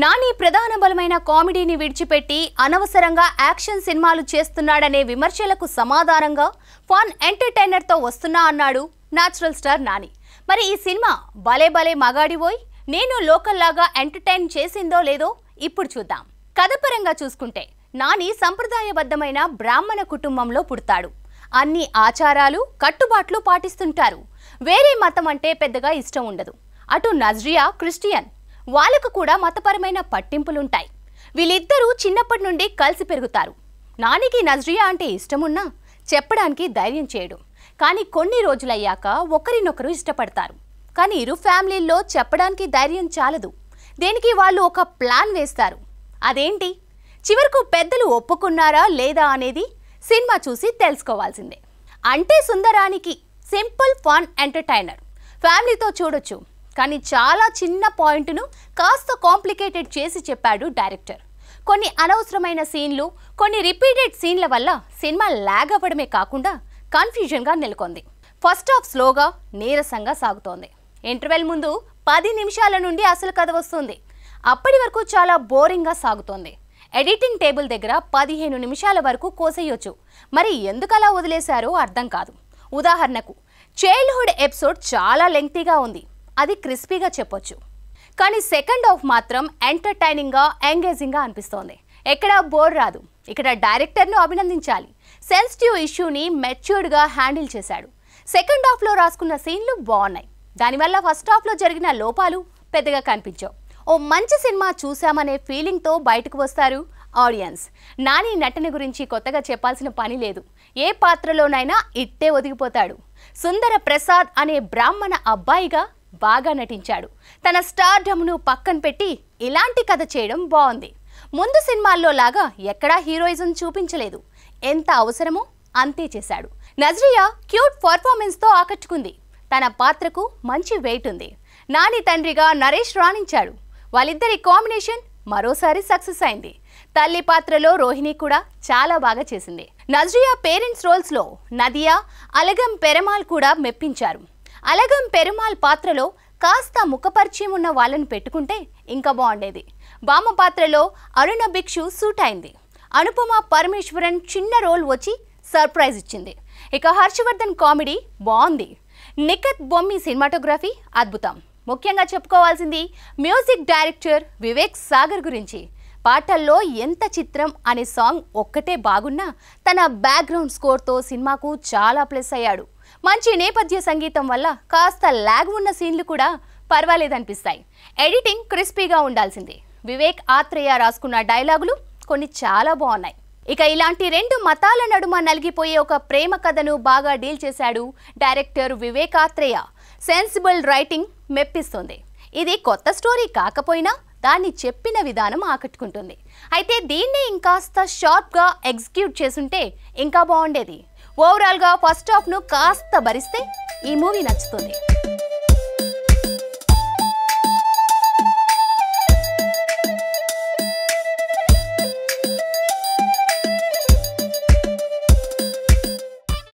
నాని ప్రధాన బలమైన కామెడీని విడిచిపెట్టి అనవసరంగా యాక్షన్ సినిమాలు చేస్తున్నాడనే విమర్శలకు సమాధానంగా ఫన్ ఎంటర్టైనర్తో వస్తున్నా అన్నాడు న్యాచురల్ స్టార్ నాని మరి ఈ సినిమా భలే బలే మగాడిపోయి నేను లోకల్లాగా ఎంటర్టైన్ చేసిందో లేదో ఇప్పుడు చూద్దాం కథపరంగా చూసుకుంటే నాని సంప్రదాయబద్ధమైన బ్రాహ్మణ కుటుంబంలో పుడతాడు అన్ని ఆచారాలు కట్టుబాట్లు పాటిస్తుంటారు వేరే మతం అంటే పెద్దగా ఇష్టం ఉండదు అటు నజ్రియా క్రిస్టియన్ వాళ్ళకు కూడా మతపరమైన పట్టింపులుంటాయి వీళ్ళిద్దరూ చిన్నప్పటి నుండి కలిసి పెరుగుతారు నానికి నజ్రియా అంటే ఇష్టమున్నా చెప్పడానికి ధైర్యం చేయడు కానీ కొన్ని రోజులయ్యాక ఒకరినొకరు ఇష్టపడతారు కానీ ఇరు ఫ్యామిలీల్లో చెప్పడానికి ధైర్యం చాలదు దేనికి వాళ్ళు ఒక ప్లాన్ వేస్తారు అదేంటి చివరకు పెద్దలు ఒప్పుకున్నారా లేదా అనేది సినిమా చూసి తెలుసుకోవాల్సిందే అంటే సుందరానికి సింపుల్ ఫన్ ఎంటర్టైనర్ ఫ్యామిలీతో చూడొచ్చు కానీ చాలా చిన్న పాయింట్ను కాస్త కాంప్లికేటెడ్ చేసి చెప్పాడు డైరెక్టర్ కొన్ని అనవసరమైన సీన్లు కొన్ని రిపీటెడ్ సీన్ల వల్ల సినిమా లాగ్ అవ్వడమే కాకుండా కన్ఫ్యూజన్గా నెలకొంది ఫస్ట్ హాఫ్ స్లోగా నీరసంగా సాగుతోంది ఇంటర్వెల్ ముందు పది నిమిషాల నుండి అసలు కథ వస్తుంది అప్పటి వరకు చాలా బోరింగ్గా సాగుతోంది ఎడిటింగ్ టేబుల్ దగ్గర పదిహేను నిమిషాల వరకు కోసేయొచ్చు మరి ఎందుకు అలా వదిలేశారో అర్థం కాదు ఉదాహరణకు చైల్డ్హుడ్ ఎపిసోడ్ చాలా లెంగ్తీగా ఉంది అది క్రిస్పీగా చెప్పొచ్చు కానీ సెకండ్ హాఫ్ మాత్రం ఎంటర్టైనింగ్గా ఎంగేజింగ్గా అనిపిస్తోంది ఎక్కడ బోర్ రాదు ఇక్కడ డైరెక్టర్ను అభినందించాలి సెన్సిటివ్ ఇష్యూని మెచ్యూర్డ్గా హ్యాండిల్ చేశాడు సెకండ్ హాఫ్లో రాసుకున్న సీన్లు బాగున్నాయి దానివల్ల ఫస్ట్ హాఫ్లో జరిగిన లోపాలు పెద్దగా కనిపించావు ఓ మంచి సినిమా చూశామనే ఫీలింగ్తో బయటకు వస్తారు ఆడియన్స్ నాని నటన గురించి కొత్తగా చెప్పాల్సిన పని లేదు ఏ పాత్రలోనైనా ఇట్టే ఒదిగిపోతాడు సుందర ప్రసాద్ అనే బ్రాహ్మణ అబ్బాయిగా బాగా నటించాడు తన స్టార్డమ్ను పక్కన పెట్టి ఇలాంటి కథ చేయడం బాగుంది ముందు సినిమాల్లో లాగా ఎక్కడా హీరోయిజం చూపించలేదు ఎంత అవసరమో అంతే చేశాడు నజ్రియా క్యూట్ పర్ఫార్మెన్స్తో ఆకట్టుకుంది తన పాత్రకు మంచి వెయిట్ ఉంది నాని తండ్రిగా నరేష్ రాణించాడు వాళ్ళిద్దరి కాంబినేషన్ మరోసారి సక్సెస్ అయింది తల్లి పాత్రలో రోహిణి కూడా చాలా బాగా చేసింది నజ్రియా పేరెంట్స్ రోల్స్లో నదియా అలగం పెరమాల్ కూడా మెప్పించారు అలగం పెరుమాల్ పాత్రలో కాస్త ముఖపరిచయం ఉన్న వాళ్ళని పెట్టుకుంటే ఇంకా బాగుండేది బామ పాత్రలో అరుణ భిక్షు సూట్ అయింది అనుపమ పరమేశ్వరన్ చిన్న రోల్ వచ్చి సర్ప్రైజ్ ఇచ్చింది ఇక హర్షవర్ధన్ కామెడీ బాగుంది నిఖత్ బొమ్మి సినిమాటోగ్రఫీ అద్భుతం ముఖ్యంగా చెప్పుకోవాల్సింది మ్యూజిక్ డైరెక్టర్ వివేక్ సాగర్ గురించి పాటల్లో ఎంత చిత్రం అనే సాంగ్ ఒక్కటే బాగున్నా తన బ్యాక్గ్రౌండ్ స్కోర్తో సినిమాకు చాలా ప్లస్ అయ్యాడు మంచి నేపథ్య సంగీతం వల్ల కాస్త లాగ్ ఉన్న సీన్లు కూడా పర్వాలేదనిపిస్తాయి ఎడిటింగ్ క్రిస్పీగా ఉండాల్సిందే వివేక్ ఆత్రేయ రాసుకున్న డైలాగులు కొన్ని చాలా బాగున్నాయి ఇక ఇలాంటి రెండు మతాల నడుమ నలిగిపోయే ఒక ప్రేమ కథను బాగా డీల్ చేశాడు director Vivek Athreya sensible writing మెప్పిస్తుంది ఇది కొత్త స్టోరీ కాకపోయినా దాన్ని చెప్పిన విధానం ఆకట్టుకుంటుంది అయితే దీన్ని ఇంకాస్త షార్ప్గా ఎగ్జిక్యూట్ చేసుంటే ఇంకా బాగుండేది ఓవరాల్గా ఫస్ట్ ను కాస్త భరిస్తే ఈ మూవీ నచ్చుతుంది